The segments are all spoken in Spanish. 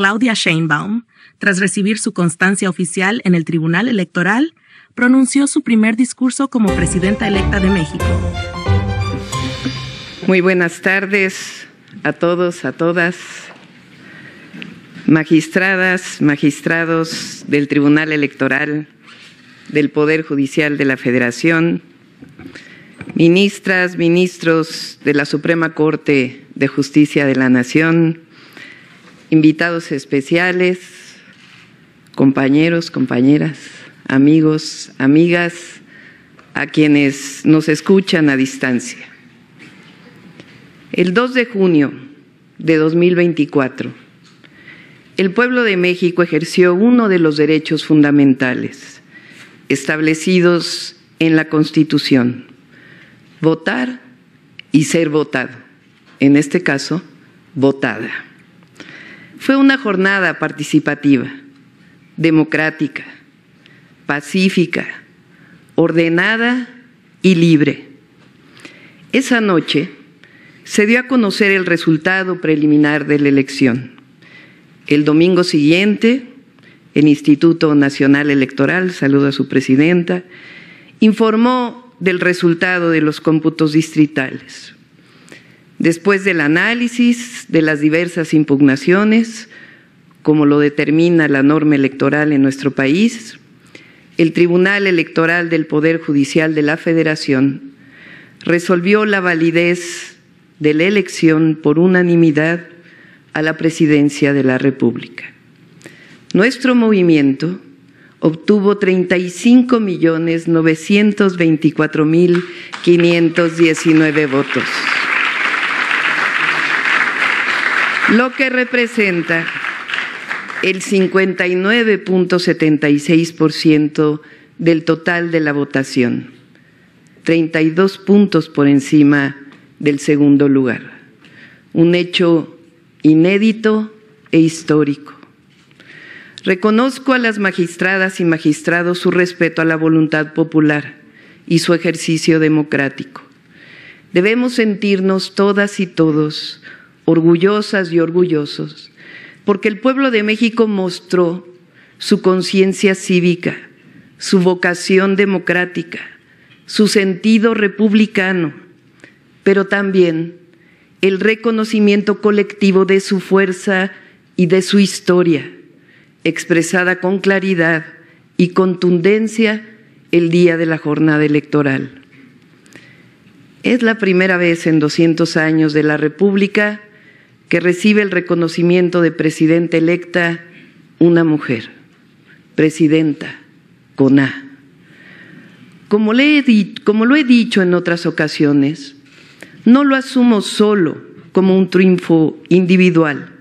Claudia Sheinbaum, tras recibir su constancia oficial en el Tribunal Electoral, pronunció su primer discurso como presidenta electa de México. Muy buenas tardes a todos, a todas, magistradas, magistrados del Tribunal Electoral, del Poder Judicial de la Federación, ministras, ministros de la Suprema Corte de Justicia de la Nación, invitados especiales, compañeros, compañeras, amigos, amigas, a quienes nos escuchan a distancia. El 2 de junio de 2024, el pueblo de México ejerció uno de los derechos fundamentales establecidos en la Constitución, votar y ser votado, en este caso, votada. Fue una jornada participativa, democrática, pacífica, ordenada y libre. Esa noche se dio a conocer el resultado preliminar de la elección. El domingo siguiente, el Instituto Nacional Electoral, saludo a su presidenta, informó del resultado de los cómputos distritales. Después del análisis de las diversas impugnaciones, como lo determina la norma electoral en nuestro país, el Tribunal Electoral del Poder Judicial de la Federación resolvió la validez de la elección por unanimidad a la presidencia de la República. Nuestro movimiento obtuvo 35.924.519 votos. lo que representa el 59.76% del total de la votación, 32 puntos por encima del segundo lugar. Un hecho inédito e histórico. Reconozco a las magistradas y magistrados su respeto a la voluntad popular y su ejercicio democrático. Debemos sentirnos todas y todos orgullosas y orgullosos, porque el pueblo de México mostró su conciencia cívica, su vocación democrática, su sentido republicano, pero también el reconocimiento colectivo de su fuerza y de su historia, expresada con claridad y contundencia el día de la jornada electoral. Es la primera vez en 200 años de la República que recibe el reconocimiento de presidenta electa una mujer, presidenta con A. Como, como lo he dicho en otras ocasiones, no lo asumo solo como un triunfo individual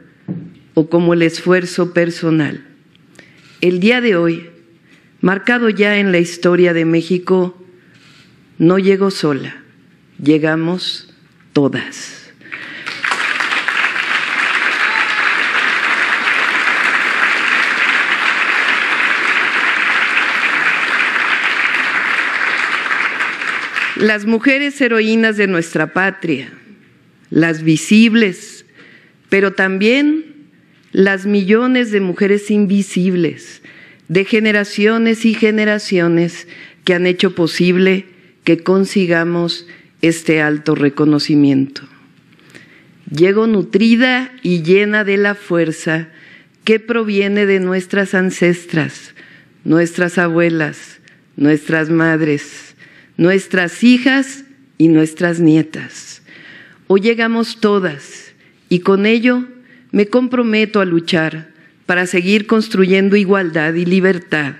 o como el esfuerzo personal. El día de hoy, marcado ya en la historia de México, no llegó sola, llegamos todas. las mujeres heroínas de nuestra patria, las visibles, pero también las millones de mujeres invisibles, de generaciones y generaciones que han hecho posible que consigamos este alto reconocimiento. Llego nutrida y llena de la fuerza que proviene de nuestras ancestras, nuestras abuelas, nuestras madres nuestras hijas y nuestras nietas. Hoy llegamos todas y con ello me comprometo a luchar para seguir construyendo igualdad y libertad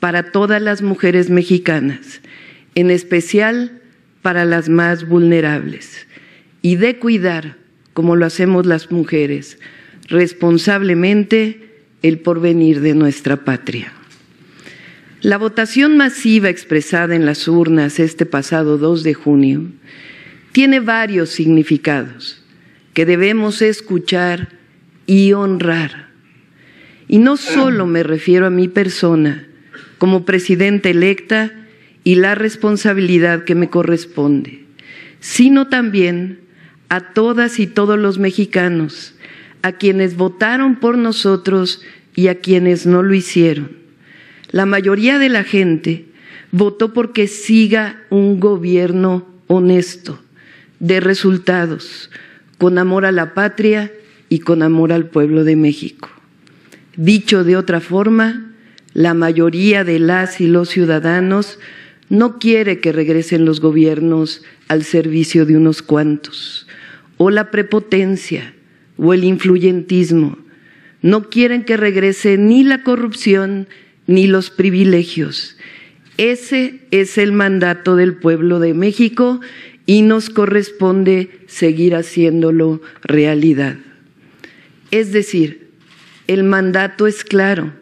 para todas las mujeres mexicanas, en especial para las más vulnerables, y de cuidar, como lo hacemos las mujeres, responsablemente el porvenir de nuestra patria. La votación masiva expresada en las urnas este pasado 2 de junio tiene varios significados que debemos escuchar y honrar. Y no solo me refiero a mi persona como presidenta electa y la responsabilidad que me corresponde, sino también a todas y todos los mexicanos, a quienes votaron por nosotros y a quienes no lo hicieron la mayoría de la gente votó porque siga un gobierno honesto, de resultados, con amor a la patria y con amor al pueblo de México. Dicho de otra forma, la mayoría de las y los ciudadanos no quiere que regresen los gobiernos al servicio de unos cuantos, o la prepotencia, o el influyentismo. No quieren que regrese ni la corrupción, ni los privilegios. Ese es el mandato del pueblo de México y nos corresponde seguir haciéndolo realidad. Es decir, el mandato es claro,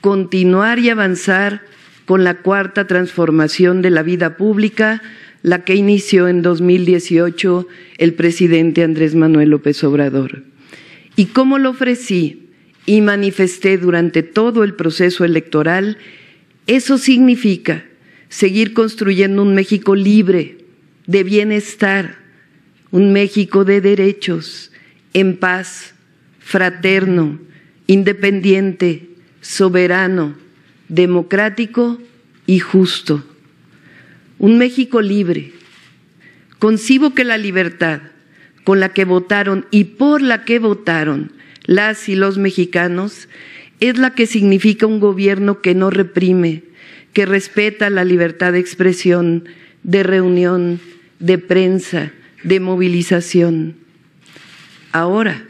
continuar y avanzar con la cuarta transformación de la vida pública, la que inició en 2018 el presidente Andrés Manuel López Obrador. ¿Y cómo lo ofrecí? y manifesté durante todo el proceso electoral, eso significa seguir construyendo un México libre, de bienestar, un México de derechos, en paz, fraterno, independiente, soberano, democrático y justo. Un México libre. Concibo que la libertad con la que votaron y por la que votaron las y los mexicanos es la que significa un gobierno que no reprime, que respeta la libertad de expresión, de reunión, de prensa, de movilización. Ahora,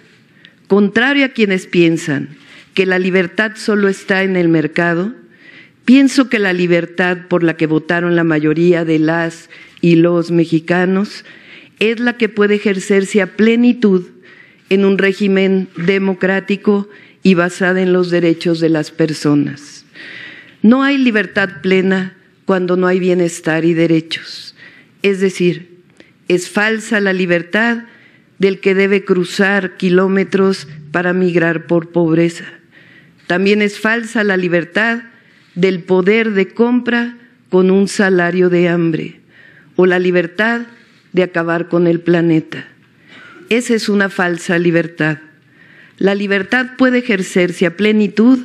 contrario a quienes piensan que la libertad solo está en el mercado, pienso que la libertad por la que votaron la mayoría de las y los mexicanos es la que puede ejercerse a plenitud en un régimen democrático y basada en los derechos de las personas. No hay libertad plena cuando no hay bienestar y derechos. Es decir, es falsa la libertad del que debe cruzar kilómetros para migrar por pobreza. También es falsa la libertad del poder de compra con un salario de hambre o la libertad de acabar con el planeta. Esa es una falsa libertad. La libertad puede ejercerse a plenitud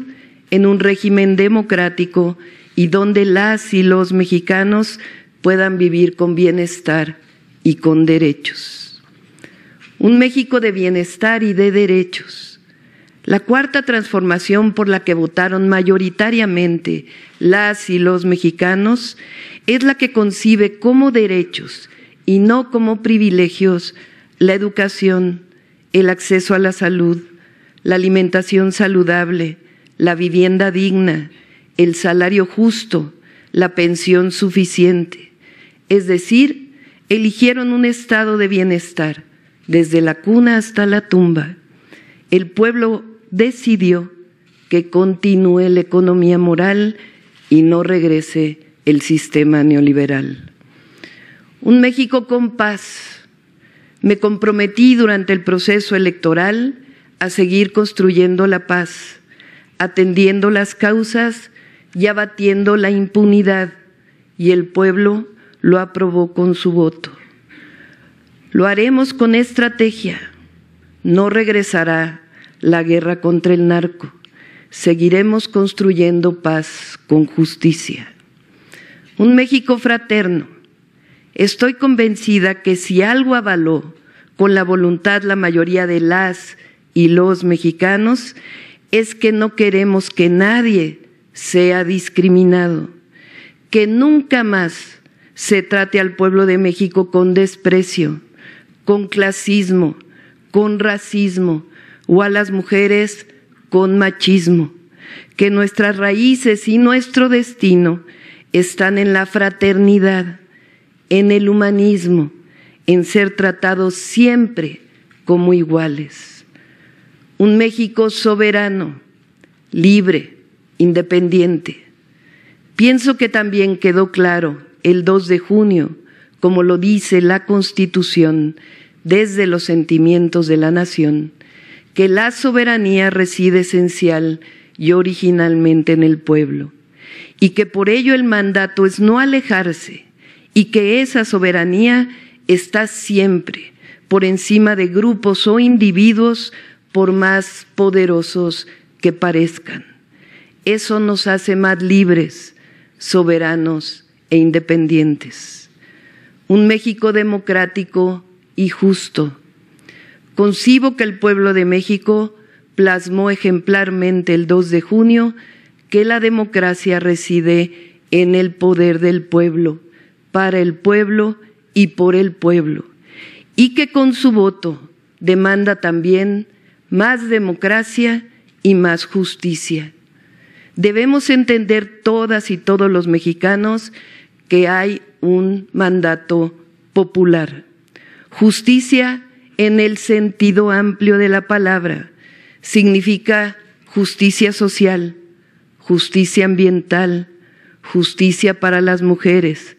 en un régimen democrático y donde las y los mexicanos puedan vivir con bienestar y con derechos. Un México de bienestar y de derechos. La cuarta transformación por la que votaron mayoritariamente las y los mexicanos es la que concibe como derechos y no como privilegios la educación, el acceso a la salud, la alimentación saludable, la vivienda digna, el salario justo, la pensión suficiente. Es decir, eligieron un estado de bienestar desde la cuna hasta la tumba. El pueblo decidió que continúe la economía moral y no regrese el sistema neoliberal. Un México con paz, me comprometí durante el proceso electoral a seguir construyendo la paz, atendiendo las causas y abatiendo la impunidad, y el pueblo lo aprobó con su voto. Lo haremos con estrategia. No regresará la guerra contra el narco. Seguiremos construyendo paz con justicia. Un México fraterno, Estoy convencida que si algo avaló con la voluntad la mayoría de las y los mexicanos es que no queremos que nadie sea discriminado, que nunca más se trate al pueblo de México con desprecio, con clasismo, con racismo o a las mujeres con machismo, que nuestras raíces y nuestro destino están en la fraternidad en el humanismo, en ser tratados siempre como iguales. Un México soberano, libre, independiente. Pienso que también quedó claro el 2 de junio, como lo dice la Constitución, desde los sentimientos de la nación, que la soberanía reside esencial y originalmente en el pueblo, y que por ello el mandato es no alejarse y que esa soberanía está siempre por encima de grupos o individuos por más poderosos que parezcan. Eso nos hace más libres, soberanos e independientes. Un México democrático y justo. Concibo que el pueblo de México plasmó ejemplarmente el 2 de junio que la democracia reside en el poder del pueblo para el pueblo y por el pueblo, y que con su voto demanda también más democracia y más justicia. Debemos entender todas y todos los mexicanos que hay un mandato popular. Justicia en el sentido amplio de la palabra significa justicia social, justicia ambiental, justicia para las mujeres,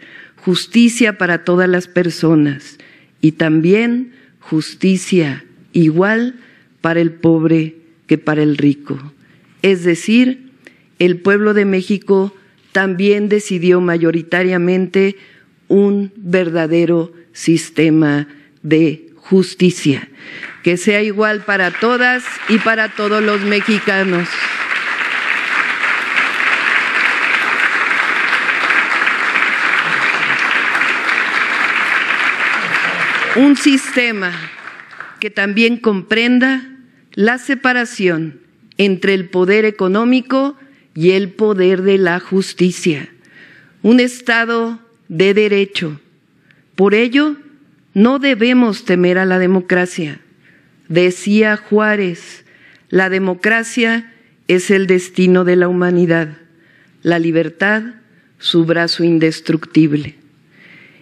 justicia para todas las personas y también justicia igual para el pobre que para el rico. Es decir, el pueblo de México también decidió mayoritariamente un verdadero sistema de justicia, que sea igual para todas y para todos los mexicanos. un sistema que también comprenda la separación entre el poder económico y el poder de la justicia, un Estado de derecho. Por ello, no debemos temer a la democracia. Decía Juárez, la democracia es el destino de la humanidad, la libertad su brazo indestructible.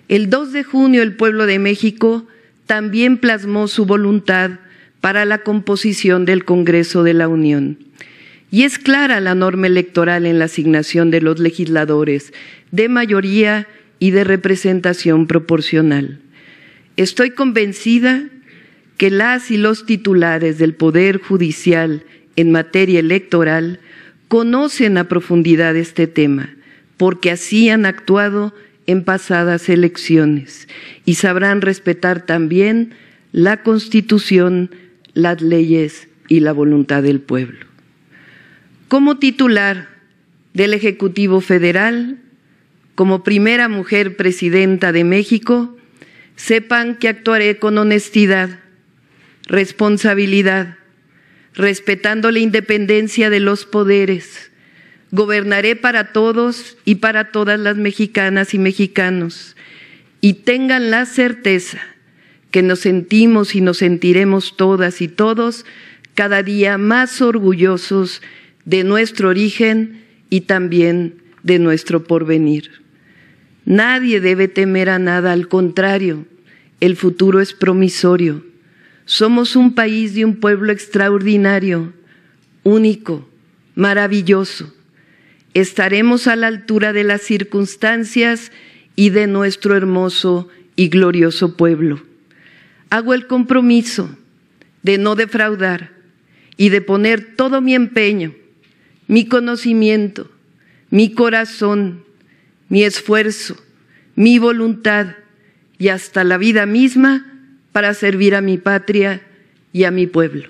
El 2 de junio el pueblo de México también plasmó su voluntad para la composición del Congreso de la Unión. Y es clara la norma electoral en la asignación de los legisladores de mayoría y de representación proporcional. Estoy convencida que las y los titulares del Poder Judicial en materia electoral conocen a profundidad este tema, porque así han actuado en pasadas elecciones y sabrán respetar también la Constitución, las leyes y la voluntad del pueblo. Como titular del Ejecutivo Federal, como primera mujer presidenta de México, sepan que actuaré con honestidad, responsabilidad, respetando la independencia de los poderes, Gobernaré para todos y para todas las mexicanas y mexicanos. Y tengan la certeza que nos sentimos y nos sentiremos todas y todos cada día más orgullosos de nuestro origen y también de nuestro porvenir. Nadie debe temer a nada, al contrario, el futuro es promisorio. Somos un país de un pueblo extraordinario, único, maravilloso estaremos a la altura de las circunstancias y de nuestro hermoso y glorioso pueblo. Hago el compromiso de no defraudar y de poner todo mi empeño, mi conocimiento, mi corazón, mi esfuerzo, mi voluntad y hasta la vida misma para servir a mi patria y a mi pueblo.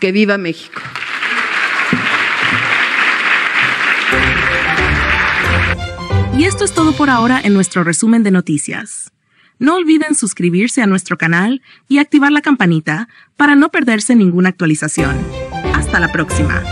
Que viva México. Y esto es todo por ahora en nuestro resumen de noticias. No olviden suscribirse a nuestro canal y activar la campanita para no perderse ninguna actualización. Hasta la próxima.